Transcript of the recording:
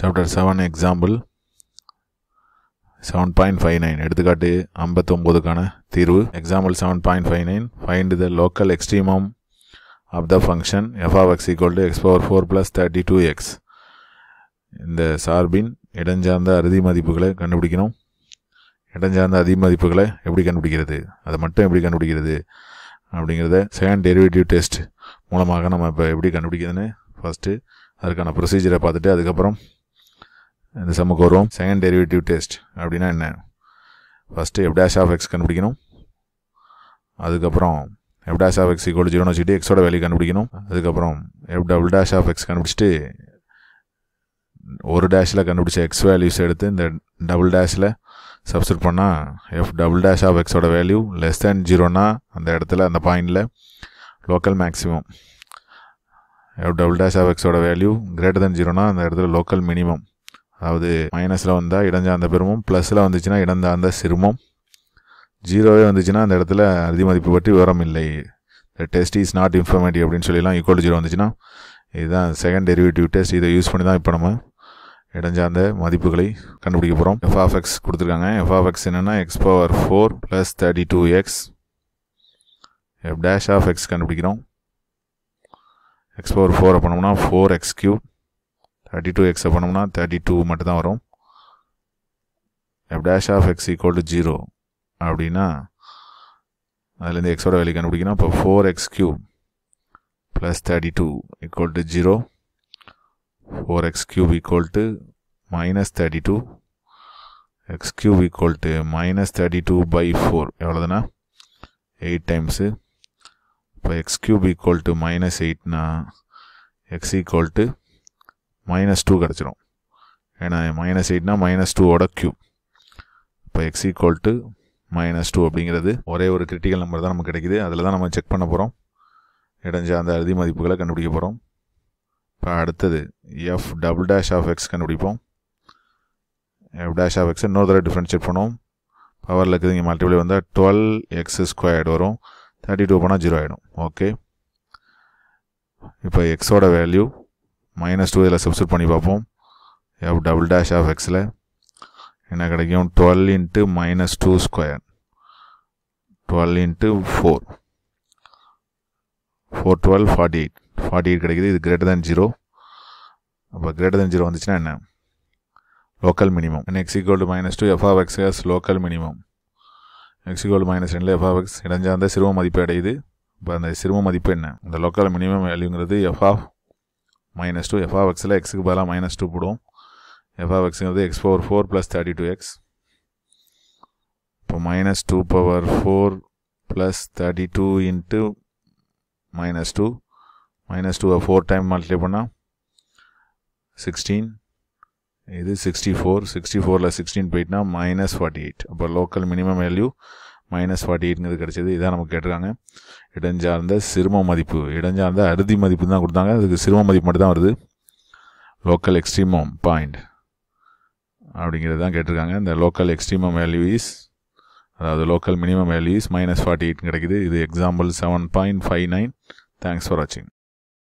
chapter seven example seven point five nine எடுத்துக்காட்டு ஐம்பத்தொம்போதுக்கான தீர்வு example seven point five nine find the local extremum of the function f of x equal to x power four plus thirty two x இந்த சார்பின் இடஞ்சார்ந்த அறுதி மதிப்புகளை கண்டுபிடிக்கணும் இடஞ்சார்ந்த அதி மதிப்புகளை எப்படி கண்டுபிடிக்கிறது அதை மட்டும் எப்படி கண்டுபிடிக்கிறது அப்படிங்கிறத செகண்ட் டெரிவேட்டிவ் டெஸ்ட் மூலமாக நம்ம இப்போ எப்படி கண்டுபிடிக்கிறதுன்னு ஃபஸ்ட்டு அதுக்கான ப்ரொசீஜரை பார்த்துட்டு அதுக்கப்புறம் இந்த சம்முக்கு வரும் செகண்ட் டெரிவேட்டிவ் டெஸ்ட் அப்படின்னா என்ன first f dash of x கண்டுபிடிக்கணும் அதுக்கப்புறம் எஃப்டாஷ் ஆஃப் எக்ஸ் இக்கோல் ஜீரோன்னு வச்சுட்டு எக்ஸோட வேல்யூ கண்டுபிடிக்கணும் அதுக்கப்புறம் f double dash of x கண்டுபிடிச்சிட்டு ஒரு டேஷில் கண்டுபிடிச்ச எக்ஸ் வேல்யூஸ் எடுத்து இந்த டபுள் டேஷில் சப்ஸ்கிரிப் பண்ணால் எஃப் டபுள் டேஷ் ஆஃப் எக்ஸோட வேல்யூ லெஸ் தேன் ஜீரோனா அந்த இடத்துல அந்த பாயிண்டில் local maximum f double dash of எக்ஸோட வேல்யூ கிரேட்டர் தேன் ஜீரோனா அந்த இடத்துல லோக்கல் மினிமம் அதாவது மைனஸில் வந்தால் இடஞ்சார்ந்த பெருமம் ப்ளஸில் வந்துச்சுன்னா இடஞ்சார்ந்த சிறுமம் ஜீரோவே வந்துச்சுன்னா அந்த இடத்துல அதிமதிப்பு பற்றி விவரம் இல்லை the test is not informative அப்படின்னு சொல்லிலாம் ஈக்குவல் ஜீரோ வந்துச்சுன்னா இதுதான் செகண்ட் டெரிவேட்டிவ் டெஸ்ட் இதை யூஸ் பண்ணி தான் இப்போ நம்ம இடஞ்சார்ந்த மதிப்புகளை கண்டுபிடிக்க போகிறோம் எஃப்ஆஃப் எக்ஸ் கொடுத்துருக்காங்க எஃப்ஆஃப்எக்ஸ் எக்ஸ் என்னென்னா x power four plus thirty two x f dash of x கண்டுபிடிக்கிறோம் எக்ஸ் பவர் ஃபோர் பண்ணோம்னா four x cube thirty two எக்ஸை பண்ணோம்னா தேர்ட்டி டூ மட்டும் தான் வரும் f dash of x equal to zero அப்படின்னா அதுலேருந்து எக்ஸோட வேல்யூ கண்டுபிடிக்கணும் இப்போ four x cube plus thirty two equal to zero four x cube equal to minus thirty two x cube equal to minus thirty two by four எவ்வளோதுண்ணா eight times இப்போ x cube equal to minus எயிட்னா x equal to minus two கிடச்சிடும் ஏன்னா minus எயிட்னா minus டூவோட cube இப்போ x equal to minus two அப்படிங்கிறது ஒரே ஒரு கிரிட்டிக்கல் நம்பர் தான் நமக்கு கிடைக்கிது அதில் தான் நம்ம செக் பண்ண போகிறோம் இடைஞ்ச அந்த அறுதி மதிப்புகளை கண்டுபிடிக்க போகிறோம் இப்போ அடுத்தது f double dash of x கண்டுபிடிப்போம் எஃப் டேஷ் ஆஃப் எக்ஸ் இன்னொரு தடவை டிஃப்ரென்ஷியேட் பண்ணுவோம் பவரில் இருக்குது இங்கே மல்டிபிளை வந்தால் டுவெல் எக்ஸ் ஸ்கொயர்டு வரும் தேர்ட்டி டூ போனால் ஜீரோ ஆகிடும் ஓகே இப்போ எக்ஸோட வேல்யூ மைனஸ் டூ இதில் சப்ஸ்ட் பண்ணி பார்ப்போம் எஃப் டபுள் டேஷ் ஆஃப் எக்ஸில் என்ன கிடைக்கும் twelve into minus two square twelve into four four twelve forty eight forty eight கிடைக்குது இது கிரேட்டர் தேன் ஜீரோ அப்போ கிரேட்டர் தேன் ஜீரோ வந்துச்சுன்னா என்ன local minimum x called to minus two f of x local minimum x called minus ரெண்டில் f of x இடைஞ்சாந்த சிறும மதிப்பு அடையுது இப்போ அந்த சிறும மதிப்பு என்ன இந்த லோக்கல் மினிமம் வேல்யூங்கிறது f of minus two f எக்ஸில் எக்ஸுக்கு பதிலாக மைனஸ் டூ போடுவோம் எஃப்ஆஃப் எக்ஸுங்கிறது x power four plus thirty two x இப்போ minus two power four plus thirty two into minus two minus டூவை ஃபோர் டைம் மல்டிப்ளை பண்ணால் sixteen இது சிக்ஸ்டி ஃபோர் சிக்ஸ்டி ஃபோரில் சிக்ஸ்டீன் போயிட்டுனா மைனஸ் ஃபார்ட்டி எயிட் அப்போ local minimum value minus forty எயிட்ங்கிறது கிடச்சிது இதான் நமக்கு கேட்டிருக்காங்க இடஞ்சார்ந்த சிறும மதிப்பு இடஞ்சார்ந்த அறுதி மதிப்பு தான் கொடுத்தாங்க அதுக்கு சிறும மதிப்பு மட்டும் தான் வருது லோக்கல் எக்ஸ்ட்ரீமம் பாயிண்ட் அப்படிங்கிறது தான் கேட்டிருக்காங்க இந்த லோக்கல் எக்ஸ்ட்ரீமம் வேல்யூஸ் அதாவது local minimum values minus forty எயிட்னு கிடைக்குது இது example seven point five nine thanks for வாட்சிங்